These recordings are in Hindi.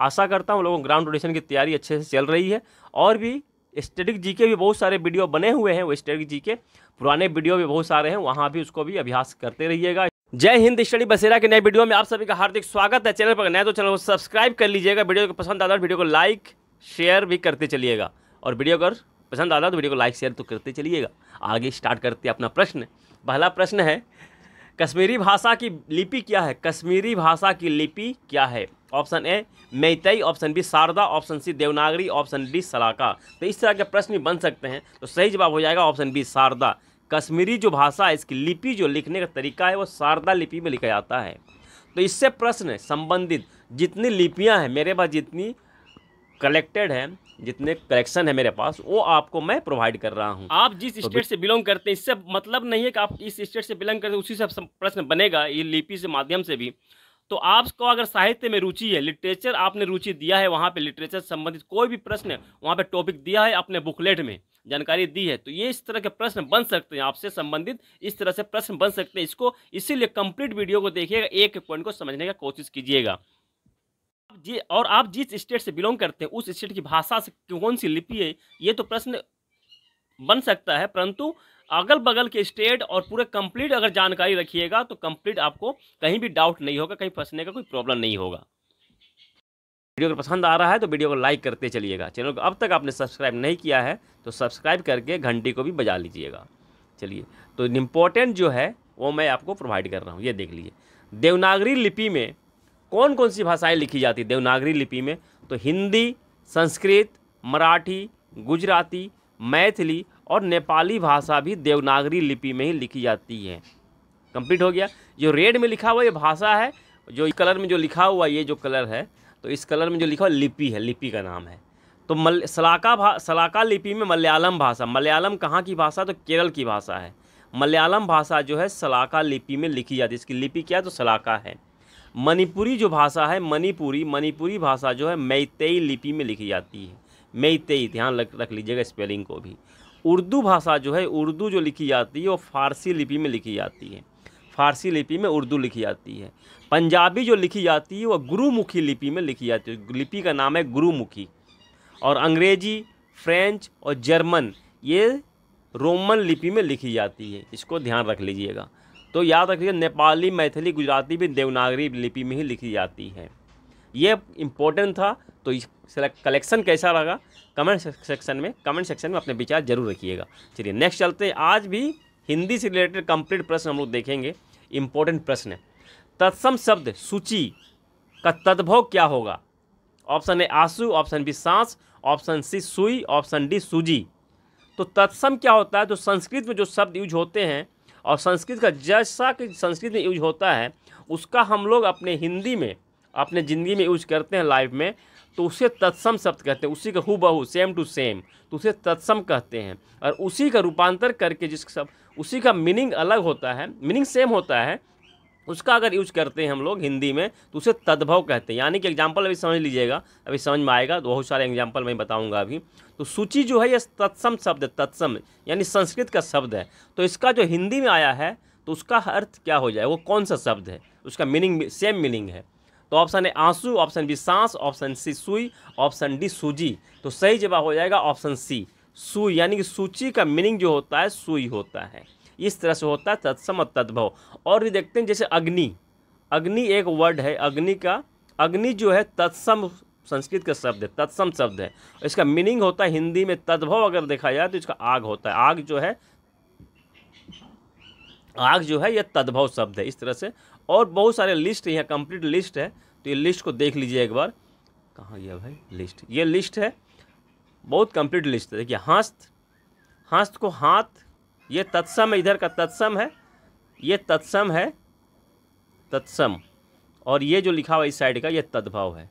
आशा करता हूँ लोगों ग्राउंड रोटेशन की तैयारी अच्छे से चल रही है और भी स्टेटिक जी के भी बहुत सारे वीडियो बने हुए हैं वो स्टेटिक जी के पुराने वीडियो भी बहुत सारे हैं वहाँ भी उसको भी अभ्यास करते रहिएगा जय हिंद स्टडी बसेरा के नए वीडियो में आप सभी का हार्दिक स्वागत है चैनल पर नए तो चैनल को सब्सक्राइब कर लीजिएगा वीडियो को पसंद आता है तो वीडियो को लाइक शेयर भी करते चलिएगा और वीडियो अगर पसंद आता है तो वीडियो को लाइक शेयर तो करते चलिएगा आगे स्टार्ट करते अपना प्रश्न पहला प्रश्न है कश्मीरी भाषा की लिपि क्या है कश्मीरी भाषा की लिपि क्या है option A Meitei option B Sharada option C Devanagari option D Salaka तो इस तरह के प्रश्न बन सकते हैं तो सही जवाब हो जाएगा ऑप्शन बी शारदा कश्मीरी जो भाषा है इसकी लिपि जो लिखने का तरीका है वो शारदा लिपि में लिखा जाता है तो इससे प्रश्न संबंधित जितनी लिपियाँ हैं मेरे पास जितनी कलेक्टेड हैं जितने कलेक्शन है मेरे पास वो आपको मैं प्रोवाइड कर रहा हूँ आप जिस तो स्टेट से बिलोंग करते हैं इससे मतलब नहीं है कि आप इस स्टेट से बिलोंग करते हैं उसी से प्रश्न बनेगा ये लिपि से माध्यम से भी तो आपको अगर साहित्य में रुचि है लिटरेचर आपने रुचि दिया है वहाँ पे लिटरेचर संबंधित कोई भी प्रश्न वहाँ पे टॉपिक दिया है अपने बुकलेट में जानकारी दी है तो ये इस तरह के प्रश्न बन सकते हैं आपसे संबंधित इस तरह से प्रश्न बन सकते हैं इसको इसीलिए कंप्लीट वीडियो को देखिएगा एक पॉइंट को समझने का कोशिश कीजिएगा जी और आप जिस स्टेट से बिलोंग करते हैं उस स्टेट की भाषा से कौन सी लिपि है ये तो प्रश्न बन सकता है परंतु अगल बगल के स्टेट और पूरे कंप्लीट अगर जानकारी रखिएगा तो कंप्लीट आपको कहीं भी डाउट नहीं होगा कहीं फंसने का कोई प्रॉब्लम नहीं होगा वीडियो अगर पसंद आ रहा है तो वीडियो को लाइक करते चलिएगा चैनल को अब तक आपने सब्सक्राइब नहीं किया है तो सब्सक्राइब करके घंटी को भी बजा लीजिएगा चलिए तो इम्पोर्टेंट जो है वो मैं आपको प्रोवाइड कर रहा हूँ ये देख लीजिए देवनागरी लिपि में कौन कौन सी भाषाएं लिखी जाती देवनागरी लिपि में तो हिंदी संस्कृत मराठी गुजराती मैथिली और नेपाली भाषा भी देवनागरी लिपि में ही लिखी जाती है कंप्लीट हो गया जो रेड में लिखा हुआ ये भाषा है जो कलर में जो लिखा हुआ ये जो कलर है तो इस कलर में जो लिखा हुआ लिपि है लिपि का नाम है तो मल सलाका भा सलाका लिपि में मलयालम भाषा मलयालम कहाँ की भाषा तो केरल की भाषा है मलयालम भाषा जो है सलाका लिपि में लिखी जाती है इसकी लिपि क्या है तो सलाका है मणिपुरी जो भाषा है मणिपुरी मणिपुरी भाषा जो है मैतेई लिपि में लिखी जाती है मैतेई ध्यान रख लीजिएगा स्पेलिंग को भी उर्दू भाषा जो है उर्दू जो लिखी जाती है वो फारसी लिपि में लिखी जाती है फारसी लिपि में उर्दू लिखी जाती है पंजाबी जो लिखी जाती है वह गुरुमुखी लिपि में लिखी जाती है लिपि का नाम है गुरुमुखी और अंग्रेजी फ्रेंच और जर्मन ये रोमन लिपि में लिखी जाती है इसको ध्यान रख लीजिएगा तो याद रखिए नेपाली मैथिली गुजराती भी देवनागरी लिपि में ही लिखी जाती है ये इम्पोर्टेंट था तो इस कलेक्शन कैसा रहेगा कमेंट सेक्शन में कमेंट सेक्शन में अपने विचार जरूर रखिएगा चलिए नेक्स्ट चलते हैं आज भी हिंदी से रिलेटेड कंप्लीट प्रश्न हम लोग देखेंगे इम्पोर्टेंट प्रश्न तत्सम शब्द सूची का तद्भव क्या होगा ऑप्शन ए आंसू ऑप्शन बी सांस ऑप्शन सी सुई ऑप्शन डी सूजी तो तत्सम क्या होता है जो तो संस्कृत में जो शब्द यूज होते हैं और संस्कृत का जैसा कि संस्कृत में यूज होता है उसका हम लोग अपने हिंदी में अपने ज़िंदगी में यूज करते हैं लाइफ में तो उसे तत्सम शब्द कहते हैं उसी का हु बहू सेम टू सेम तो उसे तत्सम कहते हैं और उसी का रूपांतर करके जिस सब उसी का मीनिंग अलग होता है मीनिंग सेम होता है उसका अगर यूज करते हैं हम लोग हिंदी में तो उसे तद्भव कहते हैं यानी कि एग्जाम्पल अभी समझ लीजिएगा अभी समझ में आएगा तो बहुत सारे एग्जाम्पल मैं बताऊँगा अभी तो सूची जो है यह तत्सम शब्द है तत्सम यानी संस्कृत का शब्द है तो इसका जो हिंदी में आया है तो उसका अर्थ क्या हो जाए वो कौन सा शब्द है उसका मीनिंग सेम मीनिंग है तो ऑप्शन ए आंसू ऑप्शन बी सांस ऑप्शन सी सुई ऑप्शन डी सूजी तो सही जवाब हो जाएगा ऑप्शन सी सुई यानी कि सूची का मीनिंग जो होता है सुई होता है इस तरह से होता है तत्सम और तद्भव और भी देखते हैं जैसे अग्नि अग्नि एक वर्ड है अग्नि का अग्नि जो है तत्सम संस्कृत का शब्द है तत्सम शब्द है इसका मीनिंग होता है हिंदी में तद्भव अगर देखा जाए तो इसका आग होता है आग जो है आग जो है यह तद्भव शब्द है इस तरह से और बहुत सारे लिस्ट यहाँ कंप्लीट लिस्ट है तो ये लिस्ट को देख लीजिए एक बार कहाँ गया भाई लिस्ट ये लिस्ट है बहुत कंप्लीट लिस्ट है देखिए हस्त हस्त को हाथ ये तत्सम है इधर का तत्सम है ये तत्सम है तत्सम और ये जो लिखा हुआ इस साइड का ये तद्भव है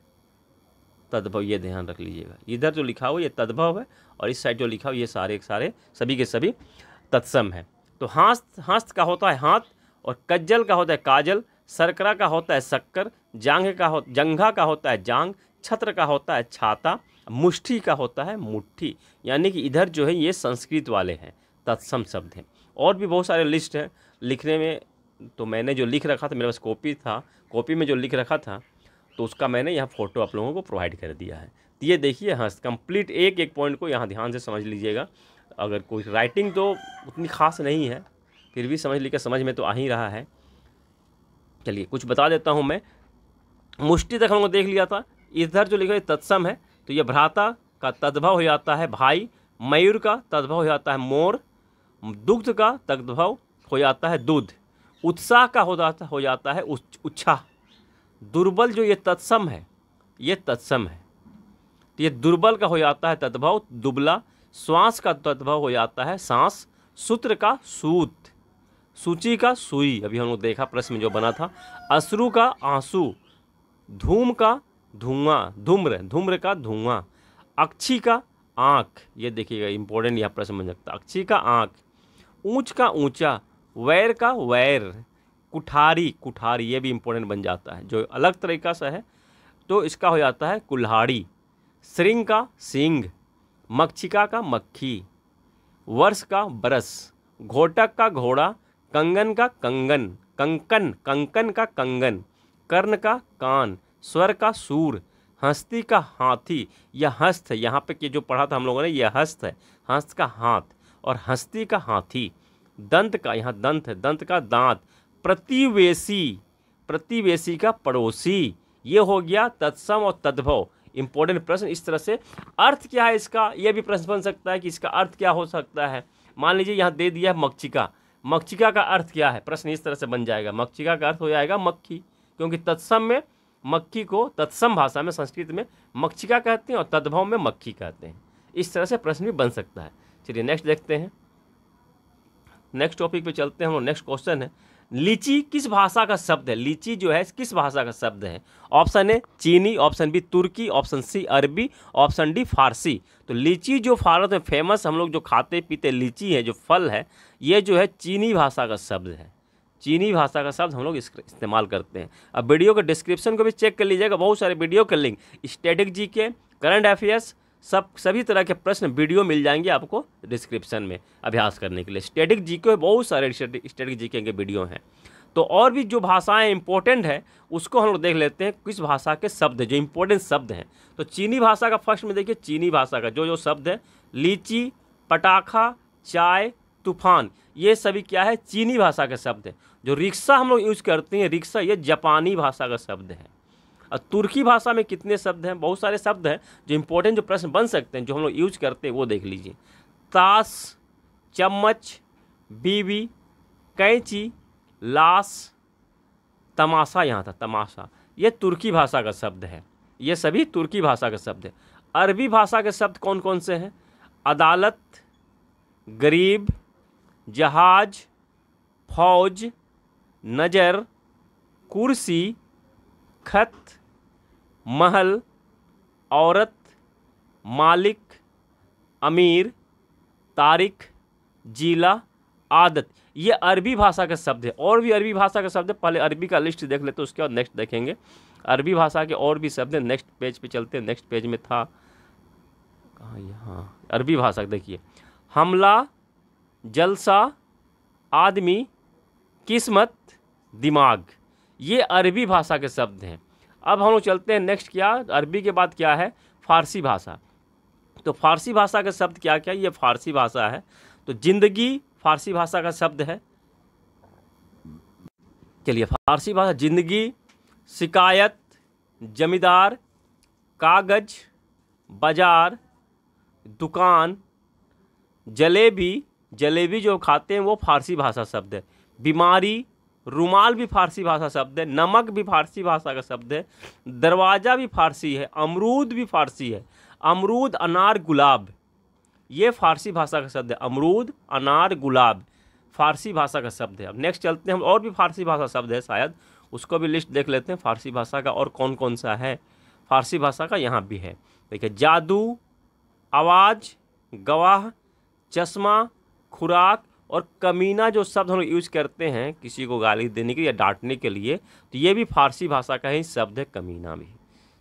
तद्भव ये ध्यान रख लीजिएगा इधर जो लिखा हुआ ये तद्भव है और इस साइड जो लिखा हुआ ये सारे के सारे सभी के सभी तत्सम है तो हाथ हास्त का होता है हाथ और कज्जल का होता है काजल सरकरा का होता है शक्कर जांग का हो जंघा का होता है जांग छत्र का होता है छाता मुष्ठी का होता है मुट्ठी यानी कि इधर जो है ये संस्कृत वाले हैं तत्सम शब्द हैं और भी बहुत सारे लिस्ट हैं लिखने में तो मैंने जो लिख रखा था मेरे पास कॉपी था कॉपी में जो लिख रखा था तो उसका मैंने यहाँ फ़ोटो आप लोगों को प्रोवाइड कर दिया है तो ये देखिए हाँ कंप्लीट एक एक पॉइंट को यहाँ ध्यान से समझ लीजिएगा अगर कोई राइटिंग तो उतनी खास नहीं है फिर भी समझ लिखा समझ में तो आ ही रहा है चलिए कुछ बता देता हूँ मैं मुष्टि तक हमको देख लिया था इधर जो लिखा है तत्सम है तो ये भ्राता का तद्भव हो जाता है भाई मयूर का तद्भव हो जाता है मोर दुग्ध का तद्भव हो जाता है दूध उत्साह का हो जाता हो जाता है उच्छाह दुर्बल जो ये तत्सम है ये तत्सम है तो ये दुर्बल का हो जाता है तद्भव दुबला श्वास का तद्भव हो जाता है सांस सूत्र का सूत सूची का सुई अभी हम लोग देखा प्रश्न जो बना था अश्रु का आंसू धूम का धुआं धूम्र धूम्र का धुआं अक्षी का आँख ये देखिएगा इंपॉर्टेंट यह प्रश्न बन सकता अक्षी का आँख ऊंच का ऊंचा वैर का वैर कुठारी कुठारी ये भी इम्पोर्टेंट बन जाता है जो अलग तरीका से है तो इसका हो जाता है कुल्हाड़ी श्रृंग का सिंग मक्षिका का मक्खी वर्ष का बरस घोटक का घोड़ा कंगन का कंगन कंकन कंकन का कंगन कर्ण का कान स्वर का सूर हस्ती का हाथी या हस्त यहाँ पे कि जो पढ़ा था हम लोगों ने यह हस्त है हस्त का हाथ और हस्ती का हाथी दंत का यहाँ दंत है दंत का दांत प्रतिवेशी प्रतिवेशी का पड़ोसी ये हो गया तत्सम और तद्भव इंपॉर्टेंट प्रश्न इस तरह से अर्थ क्या है इसका यह भी प्रश्न बन सकता है कि इसका अर्थ क्या हो सकता है मान लीजिए यहाँ दे दिया है मक्षिका मक्षिका का अर्थ क्या है प्रश्न इस तरह से बन जाएगा मक्षिका का अर्थ हो जाएगा मक्खी क्योंकि तत्सम में मक्खी को तत्सम भाषा में संस्कृत में मक्षिका कहते हैं और तद्भव में मक्खी कहते हैं इस तरह से प्रश्न भी बन सकता है चलिए नेक्स्ट देखते हैं नेक्स्ट टॉपिक पे चलते हैं हम नेक्स्ट क्वेश्चन है लीची किस भाषा का शब्द है लीची जो है किस भाषा का शब्द है ऑप्शन ए चीनी ऑप्शन बी तुर्की ऑप्शन सी अरबी ऑप्शन डी फारसी तो लीची जो भारत में फेमस हम लोग जो खाते पीते लीची है जो फल है ये जो है चीनी भाषा का शब्द है चीनी भाषा का शब्द हम लोग इस्तेमाल करते हैं अब वीडियो के डिस्क्रिप्शन को भी चेक कर लीजिएगा बहुत सारे वीडियो के लिंक स्टेटिक जी के करंट अफेयर्स सब सभी तरह के प्रश्न वीडियो मिल जाएंगे आपको डिस्क्रिप्शन में अभ्यास करने के लिए स्टेटिक जी के बहुत सारे स्टेटिक जी के वीडियो हैं तो और भी जो भाषाएं इंपॉर्टेंट है उसको हम लोग देख लेते हैं किस भाषा के शब्द जो इम्पोर्टेंट शब्द हैं तो चीनी भाषा का फर्स्ट में देखिए चीनी भाषा का जो जो शब्द है लीची पटाखा चाय तूफान ये सभी क्या है चीनी भाषा के शब्द हैं जो रिक्शा हम लोग यूज़ करते हैं रिक्शा ये जापानी भाषा का शब्द है और तुर्की भाषा में कितने शब्द हैं बहुत सारे शब्द हैं जो इम्पोर्टेंट जो प्रश्न बन सकते हैं जो हम लोग यूज करते हैं वो देख लीजिए ताश चम्मच बीवी कैंची लाश तमाशा यहाँ था तमाशा ये तुर्की भाषा का शब्द है ये सभी तुर्की भाषा का शब्द है अरबी भाषा के शब्द कौन कौन से हैं अदालत गरीब जहाज फौज नज़र कुर्सी खत महल औरत मालिक अमीर तारिक जीला आदत ये अरबी भाषा का शब्द है और भी अरबी भाषा का शब्द है पहले अरबी का लिस्ट देख लेते उसके बाद नेक्स्ट देखेंगे अरबी भाषा के और भी शब्द हैं नेक्स्ट पेज पे चलते हैं नेक्स्ट पेज में था कहाँ यहाँ अरबी भाषा देखिए हमला जलसा आदमी किस्मत दिमाग ये अरबी भाषा के शब्द हैं अब हम लोग चलते हैं नेक्स्ट क्या अरबी के बाद क्या है फारसी भाषा तो फारसी भाषा का शब्द क्या क्या ये फारसी भाषा है तो जिंदगी फारसी भाषा का शब्द है चलिए फारसी भाषा जिंदगी शिकायत जमींदार कागज बाजार दुकान जलेबी जलेबी जो खाते हैं वो फारसी भाषा शब्द है बीमारी रुमाल भी फारसी भाषा शब्द है नमक भी फारसी भाषा का शब्द है दरवाज़ा भी फारसी है अमरूद भी फारसी है अमरूद अनार गुलाब ये फारसी भाषा का शब्द है अमरूद अनार गुलाब फारसी भाषा का शब्द है अब नेक्स्ट चलते हैं हम और भी फारसी भाषा शब्द है शायद उसको भी लिस्ट देख लेते हैं फारसी भाषा का और कौन कौन सा है फारसी भाषा का यहाँ भी है देखिए जादू आवाज़ गवाह चश्मा खुराक और कमीना जो शब्द हम लोग यूज करते हैं किसी को गाली देने के लिए या डांटने के लिए तो ये भी फारसी भाषा का ही शब्द है कमीना भी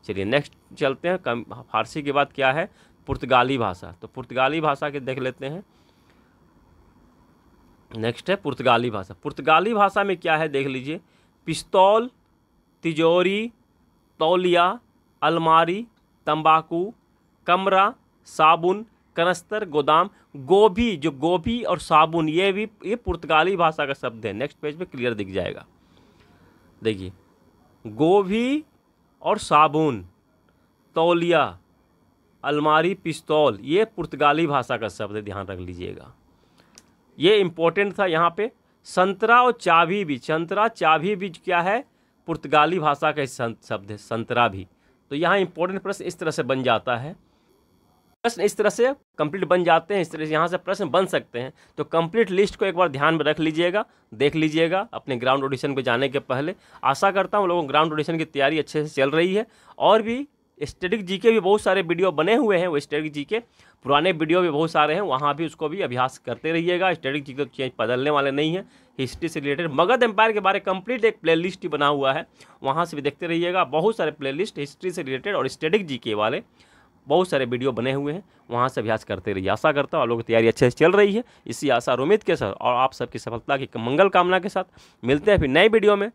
चलिए नेक्स्ट चलते हैं फारसी के बाद क्या है पुर्तगाली भाषा तो पुर्तगाली भाषा के देख लेते हैं नेक्स्ट है पुर्तगाली भाषा पुर्तगाली भाषा में क्या है देख लीजिए पिस्तौल तिजोरी तौलिया अलमारी तंबाकू कमरा साबुन कनस्तर गोदाम गोभी जो गोभी और साबुन ये भी ये पुर्तगाली भाषा का शब्द है नेक्स्ट पेज पे क्लियर दिख जाएगा देखिए गोभी और साबुन तौलिया अलमारी पिस्तौल ये पुर्तगाली भाषा का शब्द है ध्यान रख लीजिएगा ये इम्पोर्टेंट था यहाँ पे संतरा और चाभी बीज संतरा चाभी बीज क्या है पुर्तगाली भाषा का शब्द है संतरा भी तो यहाँ इम्पोर्टेंट प्रश्न इस तरह से बन जाता है प्रश्न इस तरह से कंप्लीट बन जाते हैं इस तरह से यहाँ से प्रश्न बन सकते हैं तो कंप्लीट लिस्ट को एक बार ध्यान में रख लीजिएगा देख लीजिएगा अपने ग्राउंड ऑडिशन को जाने के पहले आशा करता हूँ लोगों ग्राउंड ऑडिशन की तैयारी अच्छे से चल रही है और भी स्टेटिक जी के भी बहुत सारे वीडियो बने हुए हैं वो स्टेटिक जी के पुराने वीडियो भी बहुत सारे हैं वहाँ भी उसको भी अभ्यास करते रहिएगा स्टेटिक जी के तो चेंज बदलने वाले नहीं है हिस्ट्री से रिलेटेड मगध एम्पायर के बारे कंप्लीट एक प्लेलिस्ट ही बना हुआ है वहाँ से भी देखते रहिएगा बहुत सारे प्लेलिस्ट हिस्ट्री से रिलेटेड और स्टेटिक जी के वाले बहुत सारे वीडियो बने हुए हैं वहाँ से अभ्यास करते रहिए आशा करता हूँ आप लोगों की तैयारी अच्छे से चल रही है इसी आशा और उम्मीद के साथ और आप सबकी सफलता की मंगल कामना के साथ मिलते हैं फिर नए वीडियो में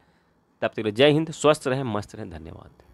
तब तक जय हिंद स्वस्थ रहें मस्त रहें धन्यवाद